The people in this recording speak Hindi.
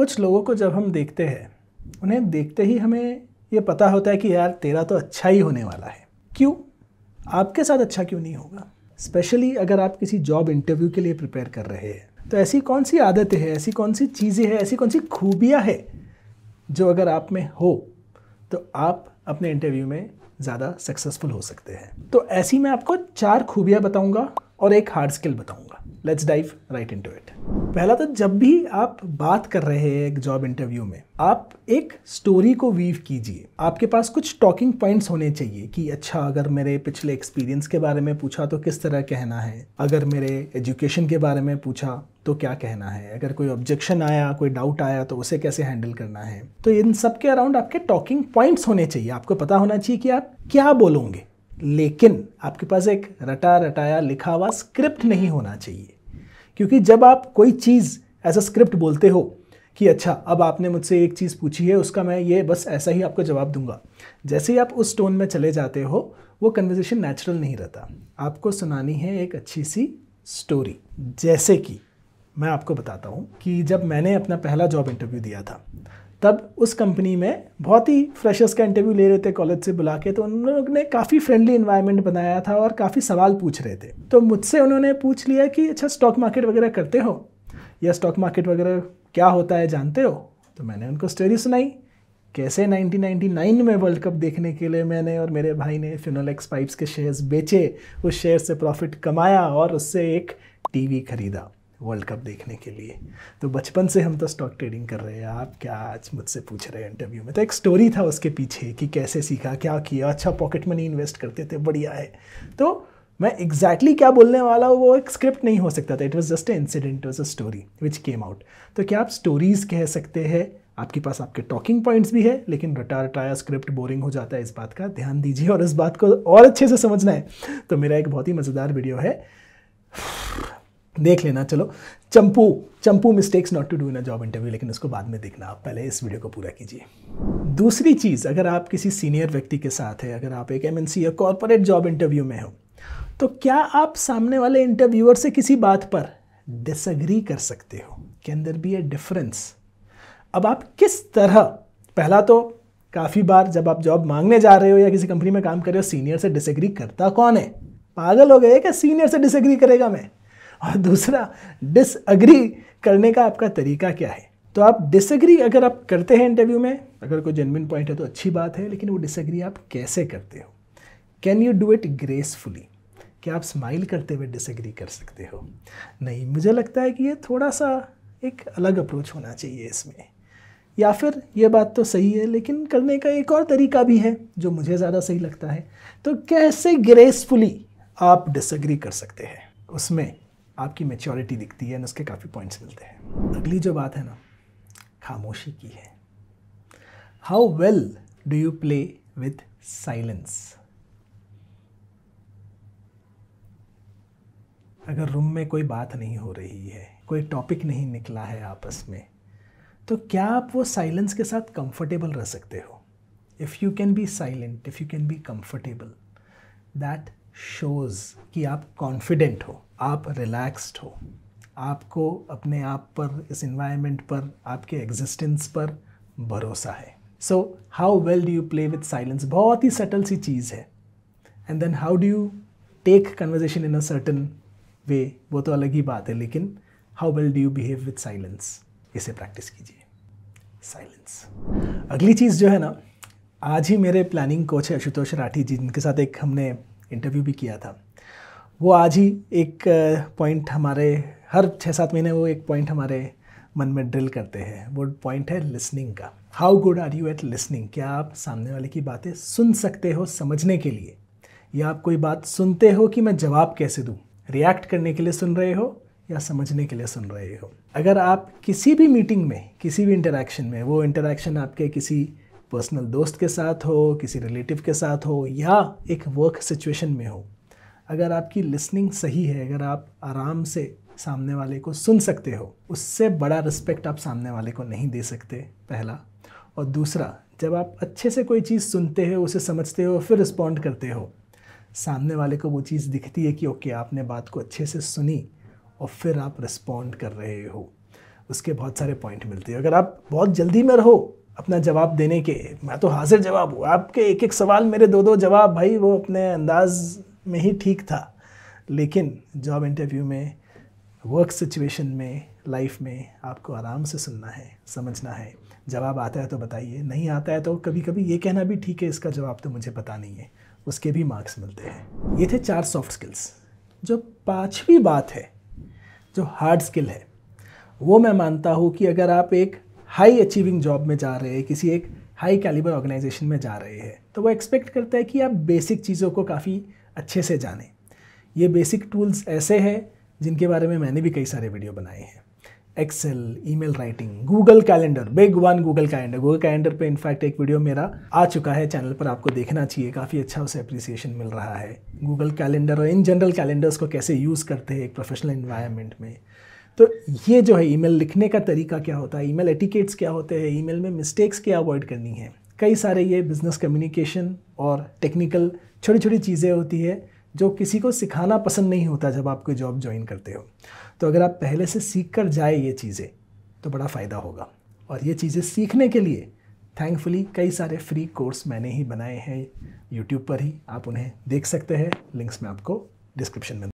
कुछ लोगों को जब हम देखते हैं उन्हें देखते ही हमें ये पता होता है कि यार तेरा तो अच्छा ही होने वाला है क्यों आपके साथ अच्छा क्यों नहीं होगा स्पेशली अगर आप किसी जॉब इंटरव्यू के लिए प्रिपेयर कर रहे हैं तो ऐसी कौन सी आदतें हैं ऐसी कौन सी चीज़ें हैं ऐसी कौन सी खूबियाँ हैं जो अगर आप में हो तो आप अपने इंटरव्यू में ज़्यादा सक्सेसफुल हो सकते हैं तो ऐसी मैं आपको चार खूबियाँ बताऊँगा और एक हार्ड स्किल बताऊँगा let's dive right into it पहला तो जब भी आप बात कर रहे हैं एक जॉब इंटरव्यू में आप एक स्टोरी को वीव कीजिए आपके पास कुछ टॉकिंग पॉइंट्स होने चाहिए कि अच्छा अगर मेरे पिछले एक्सपीरियंस के बारे में पूछा तो किस तरह कहना है अगर मेरे एजुकेशन के बारे में पूछा तो क्या कहना है अगर कोई ऑब्जेक्शन आया कोई डाउट आया तो उसे कैसे हैंडल करना है तो इन सब के अराउंड आपके टॉकिंग पॉइंट्स होने चाहिए आपको पता होना चाहिए कि आप क्या बोलोगे लेकिन आपके पास एक रटा रटाया लिखा हुआ स्क्रिप्ट नहीं होना चाहिए क्योंकि जब आप कोई चीज़ ऐसा स्क्रिप्ट बोलते हो कि अच्छा अब आपने मुझसे एक चीज़ पूछी है उसका मैं ये बस ऐसा ही आपको जवाब दूंगा जैसे ही आप उस टोन में चले जाते हो वो कन्वर्जेशन नेचुरल नहीं रहता आपको सुनानी है एक अच्छी सी स्टोरी जैसे कि मैं आपको बताता हूँ कि जब मैंने अपना पहला जॉब इंटरव्यू दिया था तब उस कंपनी में बहुत ही फ्रेशर्स का इंटरव्यू ले रहे थे कॉलेज से बुला के तो उन लोगों ने काफ़ी फ्रेंडली इन्वायरमेंट बनाया था और काफ़ी सवाल पूछ रहे थे तो मुझसे उन्होंने पूछ लिया कि अच्छा स्टॉक मार्केट वगैरह करते हो या स्टॉक मार्केट वगैरह क्या होता है जानते हो तो मैंने उनको स्टोरी सुनाई कैसे 1999 में वर्ल्ड कप देखने के लिए मैंने और मेरे भाई ने फिनोलेक्स पाइप्स के शेयर्स बेचे उस शेयर से प्रॉफिट कमाया और उससे एक टीवी खरीदा वर्ल्ड कप देखने के लिए तो बचपन से हम तो स्टॉक ट्रेडिंग कर रहे हैं आप क्या आज मुझसे पूछ रहे हैं इंटरव्यू में तो एक स्टोरी था उसके पीछे कि कैसे सीखा क्या किया अच्छा पॉकेट मनी इन्वेस्ट करते थे बढ़िया है तो मैं एग्जैक्टली exactly क्या बोलने वाला हूँ वो एक स्क्रिप्ट नहीं हो सकता था it was just a incident was a story which came out तो क्या आप स्टोरीज कह सकते हैं आपके पास आपके टॉकिंग पॉइंट्स भी है लेकिन रटा रटाया स्क्रिप्ट बोरिंग हो जाता है इस बात का ध्यान दीजिए और इस बात को और अच्छे से समझना है तो मेरा एक बहुत ही मज़ेदार वीडियो है देख लेना चलो चंपू चंपू mistakes not to do in a job interview लेकिन उसको बाद में देखना आप पहले इस वीडियो को पूरा कीजिए दूसरी चीज़ अगर आप किसी सीनियर व्यक्ति के साथ है अगर आप एक एम या कॉरपोरेट जॉब इंटरव्यू में हो तो क्या आप सामने वाले इंटरव्यूअर से किसी बात पर डिसग्री कर सकते हो can there be a difference अब आप किस तरह पहला तो काफ़ी बार जब आप जॉब मांगने जा रहे हो या किसी कंपनी में काम कर रहे हो सीनियर से डिसग्री करता कौन है पागल हो गए क्या सीनियर से डिसग्री करेगा मैं और दूसरा डिसअग्री करने का आपका तरीका क्या है तो आप डिसअग्री अगर आप करते हैं इंटरव्यू में अगर कोई जेनविन पॉइंट है तो अच्छी बात है लेकिन वो डिसअग्री आप कैसे करते हो can you do it gracefully क्या आप स्माइल करते हुए डिसएग्री कर सकते हो नहीं मुझे लगता है कि ये थोड़ा सा एक अलग अप्रोच होना चाहिए इसमें या फिर ये बात तो सही है लेकिन करने का एक और तरीका भी है जो मुझे ज़्यादा सही लगता है तो कैसे ग्रेसफुली आप डिसएग्री कर सकते हैं उसमें आपकी मेच्योरिटी दिखती है उसके काफ़ी पॉइंट्स मिलते हैं अगली जो बात है ना खामोशी की है how well do you play with silence अगर रूम में कोई बात नहीं हो रही है कोई टॉपिक नहीं निकला है आपस में तो क्या आप वो साइलेंस के साथ कंफर्टेबल रह सकते हो if you can be silent if you can be comfortable that shows कि आप कॉन्फिडेंट हो आप रिलैक्स्ड हो आपको अपने आप पर इस इन्वायरमेंट पर आपके एग्जिस्टेंस पर भरोसा है so how well do you play with silence बहुत ही सटल सी चीज़ है and then how do you take conversation in a certain way वो तो अलग ही बात है लेकिन how well do you behave with silence इसे प्रैक्टिस कीजिए साइलेंस अगली चीज़ जो है ना आज ही मेरे प्लानिंग कोच है आशुतोष राठी जी जिनके साथ एक हमने इंटरव्यू भी किया था वो आज ही एक पॉइंट हमारे हर छः सात महीने वो एक पॉइंट हमारे मन में ड्रिल करते हैं वो पॉइंट है लिसनिंग का how good are you at listening क्या आप सामने वाले की बातें सुन सकते हो समझने के लिए या आप कोई बात सुनते हो कि मैं जवाब कैसे दूँ रिएक्ट करने के लिए सुन रहे हो या समझने के लिए सुन रहे हो अगर आप किसी भी मीटिंग में किसी भी इंटरेक्शन में वो इंटरेक्शन आपके किसी पर्सनल दोस्त के साथ हो किसी रिलेटिव के साथ हो या एक वर्क सिचुएशन में हो अगर आपकी लिसनिंग सही है अगर आप आराम से सामने वाले को सुन सकते हो उससे बड़ा रिस्पेक्ट आप सामने वाले को नहीं दे सकते पहला और दूसरा जब आप अच्छे से कोई चीज़ सुनते हो उसे समझते हो फिर रिस्पॉन्ड करते हो सामने वाले को वो चीज़ दिखती है कि ओके आपने बात को अच्छे से सुनी और फिर आप रिस्पॉन्ड कर रहे हो उसके बहुत सारे पॉइंट मिलते हैं अगर आप बहुत जल्दी में रहो अपना जवाब देने के मैं तो हाजिर जवाब हूँ आपके एक एक सवाल मेरे दो दो जवाब भाई वो अपने अंदाज में ही ठीक था लेकिन जॉब इंटरव्यू में वर्क सिचुएशन में लाइफ में आपको आराम से सुनना है समझना है जवाब आता है तो बताइए नहीं आता है तो कभी कभी ये कहना भी ठीक है इसका जवाब तो मुझे पता नहीं है उसके भी मार्क्स मिलते हैं ये थे चार सॉफ्ट स्किल्स जो पांचवी बात है जो हार्ड स्किल है वो मैं मानता हूँ कि अगर आप एक हाई अचीविंग जॉब में जा रहे हैं किसी एक हाई कैलिबर ऑर्गेनाइजेशन में जा रहे हैं तो वो एक्सपेक्ट करता है कि आप बेसिक चीज़ों को काफ़ी अच्छे से जाने ये बेसिक टूल्स ऐसे हैं जिनके बारे में मैंने भी कई सारे वीडियो बनाए हैं Excel mail writing Google calendar big one Google calendar Google calendar पे इनफैक्ट एक वीडियो मेरा आ चुका है चैनल पर आपको देखना चाहिए काफ़ी अच्छा उसे अप्रिसिएशन मिल रहा है गूगल कैलेंडर और इन जनरल कैलेंडर्स को कैसे यूज़ करते हैं एक प्रोफेशनल इन्वायरमेंट में तो ये जो है ईमेल लिखने का तरीका क्या होता है ईमेल एटिकेट्स क्या होते हैं ईमेल में मिस्टेक्स क्या अवॉइड करनी है कई सारे ये बिज़नेस कम्युनिकेशन और टेक्निकल छोटी छोटी चीज़ें होती है जो किसी को सिखाना पसंद नहीं होता जब आप कोई जॉब ज्वाइन करते हो तो अगर आप पहले से सीख कर जाए ये चीज़ें तो बड़ा फ़ायदा होगा और ये चीज़ें सीखने के लिए थैंकफुली कई सारे फ्री कोर्स मैंने ही बनाए हैं यूट्यूब पर ही आप उन्हें देख सकते हैं लिंक्स मैं आपको डिस्क्रिप्शन में